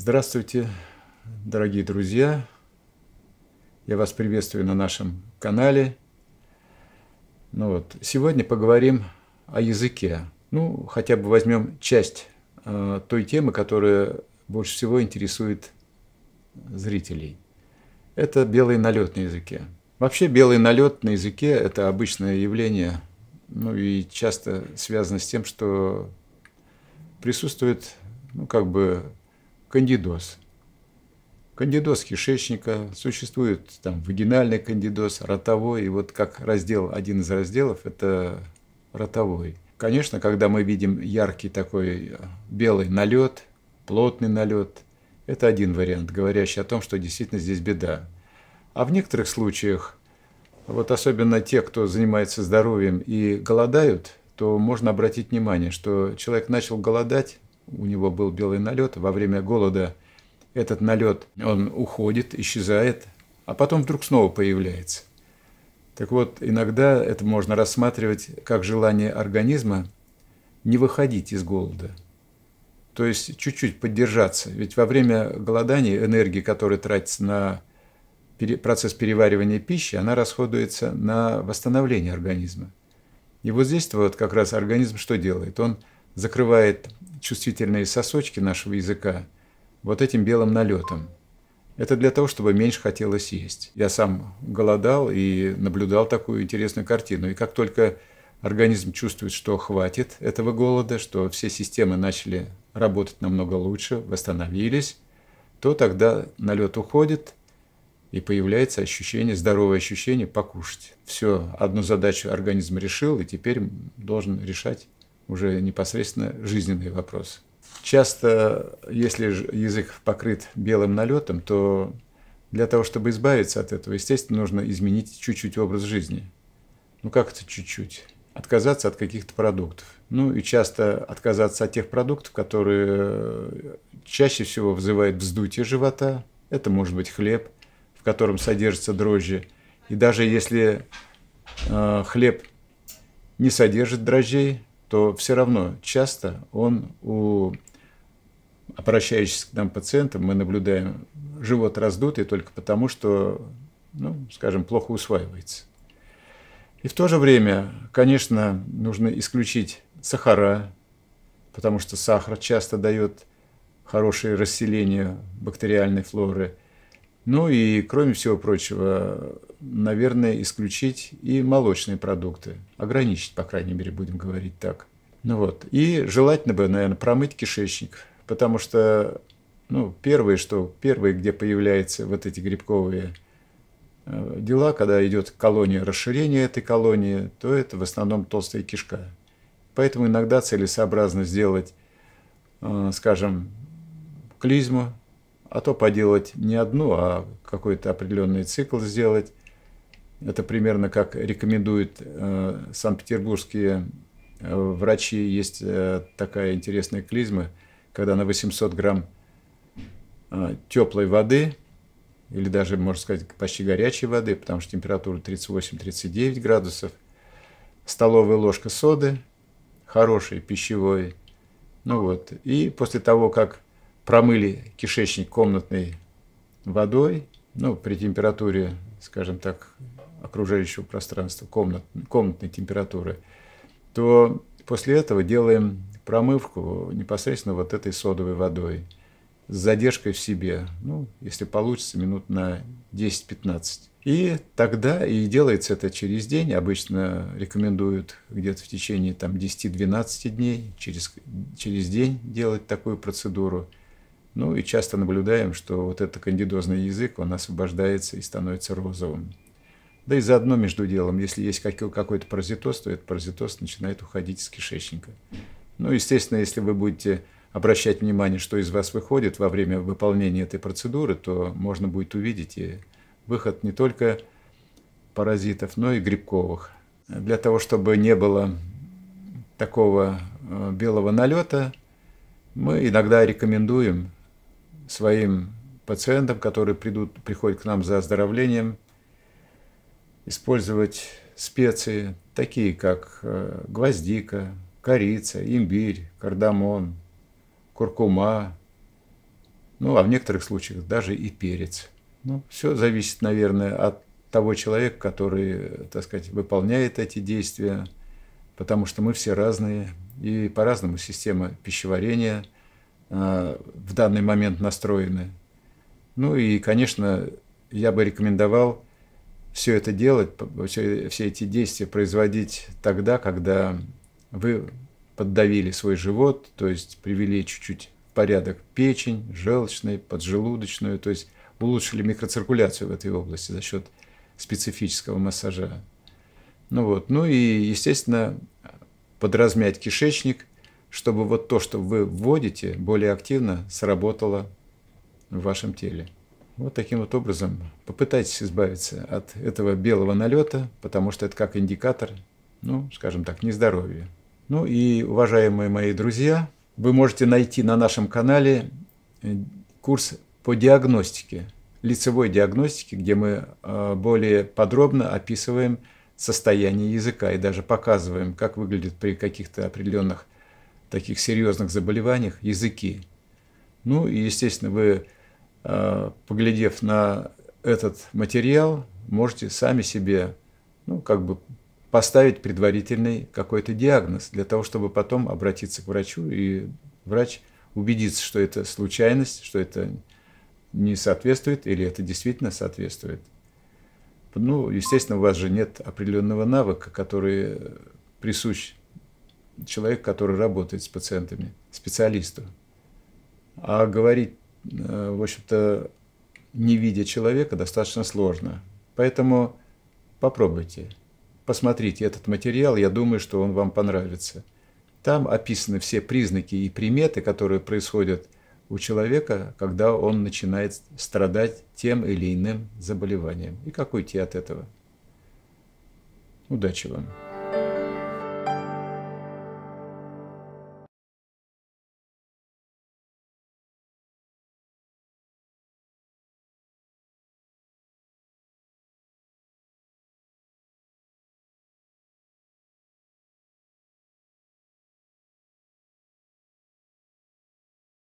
Здравствуйте, дорогие друзья! Я вас приветствую на нашем канале. Ну вот, сегодня поговорим о языке. Ну, хотя бы возьмем часть э, той темы, которая больше всего интересует зрителей. Это белый налет на языке. Вообще белый налет на языке – это обычное явление, ну и часто связано с тем, что присутствует ну, как бы кандидоз. Кандидоз кишечника, существует там вагинальный кандидоз, ротовой, и вот как раздел, один из разделов – это ротовой. Конечно, когда мы видим яркий такой белый налет, плотный налет, это один вариант, говорящий о том, что действительно здесь беда. А в некоторых случаях, вот особенно те, кто занимается здоровьем и голодают, то можно обратить внимание, что человек начал голодать, у него был белый налет, во время голода этот налет, он уходит, исчезает, а потом вдруг снова появляется. Так вот, иногда это можно рассматривать как желание организма не выходить из голода. То есть чуть-чуть поддержаться. Ведь во время голодания энергии, которая тратится на процесс переваривания пищи, она расходуется на восстановление организма. И вот здесь вот как раз организм что делает? Он закрывает чувствительные сосочки нашего языка вот этим белым налетом. Это для того, чтобы меньше хотелось есть. Я сам голодал и наблюдал такую интересную картину. И как только организм чувствует, что хватит этого голода, что все системы начали работать намного лучше, восстановились, то тогда налет уходит, и появляется ощущение, здоровое ощущение покушать. Все, одну задачу организм решил, и теперь должен решать уже непосредственно жизненные вопросы. Часто, если язык покрыт белым налетом, то для того, чтобы избавиться от этого, естественно, нужно изменить чуть-чуть образ жизни. Ну как это чуть-чуть? Отказаться от каких-то продуктов. Ну и часто отказаться от тех продуктов, которые э, чаще всего вызывают вздутие живота. Это может быть хлеб, в котором содержатся дрожжи. И даже если э, хлеб не содержит дрожжей, то все равно часто он у обращающихся к нам пациентов, мы наблюдаем живот раздутый только потому, что, ну, скажем, плохо усваивается. И в то же время, конечно, нужно исключить сахара, потому что сахар часто дает хорошее расселение бактериальной флоры. Ну и, кроме всего прочего, наверное, исключить и молочные продукты. Ограничить, по крайней мере, будем говорить так. Ну вот. И желательно бы, наверное, промыть кишечник, потому что ну, первое, что первое, где появляются вот эти грибковые э, дела, когда идет колония, расширение этой колонии, то это в основном толстая кишка. Поэтому иногда целесообразно сделать, э, скажем, клизму, а то поделать не одну, а какой-то определенный цикл сделать, это примерно как рекомендуют э, санкт-петербургские э, врачи. Есть э, такая интересная клизма, когда на 800 грамм э, теплой воды, или даже, можно сказать, почти горячей воды, потому что температура 38-39 градусов, столовая ложка соды, хорошей, пищевой. Ну вот. И после того, как промыли кишечник комнатной водой, ну, при температуре, скажем так, окружающего пространства, комнат, комнатной температуры, то после этого делаем промывку непосредственно вот этой содовой водой с задержкой в себе, ну, если получится, минут на 10-15. И тогда, и делается это через день, обычно рекомендуют где-то в течение там, 10-12 дней, через, через день делать такую процедуру. Ну и часто наблюдаем, что вот этот кандидозный язык, он освобождается и становится розовым. Да и заодно между делом, если есть какое то паразитоз, то этот паразитоз начинает уходить из кишечника. Ну, естественно, если вы будете обращать внимание, что из вас выходит во время выполнения этой процедуры, то можно будет увидеть и выход не только паразитов, но и грибковых. Для того, чтобы не было такого э, белого налета, мы иногда рекомендуем своим пациентам, которые придут, приходят к нам за оздоровлением, использовать специи, такие как э, гвоздика, корица, имбирь, кардамон, куркума, ну, а в некоторых случаях даже и перец. Ну, все зависит, наверное, от того человека, который, так сказать, выполняет эти действия, потому что мы все разные, и по-разному система пищеварения э, в данный момент настроена. Ну и, конечно, я бы рекомендовал все это делать, все, э, все эти действия производить тогда, когда вы поддавили свой живот, то есть привели чуть-чуть в порядок печень, желчную, поджелудочную, то есть улучшили микроциркуляцию в этой области за счет специфического массажа. Ну вот, ну и, естественно, подразмять кишечник, чтобы вот то, что вы вводите, более активно сработало в вашем теле. Вот таким вот образом попытайтесь избавиться от этого белого налета, потому что это как индикатор, ну, скажем так, нездоровья. Ну и, уважаемые мои друзья, вы можете найти на нашем канале э, курс по диагностике, лицевой диагностике, где мы э, более подробно описываем состояние языка и даже показываем, как выглядит при каких-то определенных таких серьезных заболеваниях языки. Ну и, естественно, вы Э, поглядев на этот материал, можете сами себе, ну, как бы поставить предварительный какой-то диагноз для того, чтобы потом обратиться к врачу, и врач убедится, что это случайность, что это не соответствует или это действительно соответствует. Ну, естественно, у вас же нет определенного навыка, который присущ человеку, который работает с пациентами, специалисту. А говорить Э, в общем-то, не видя человека, достаточно сложно. Поэтому попробуйте, посмотрите этот материал, я думаю, что он вам понравится. Там описаны все признаки и приметы, которые происходят у человека, когда он начинает страдать тем или иным заболеванием, и как уйти от этого. Удачи вам!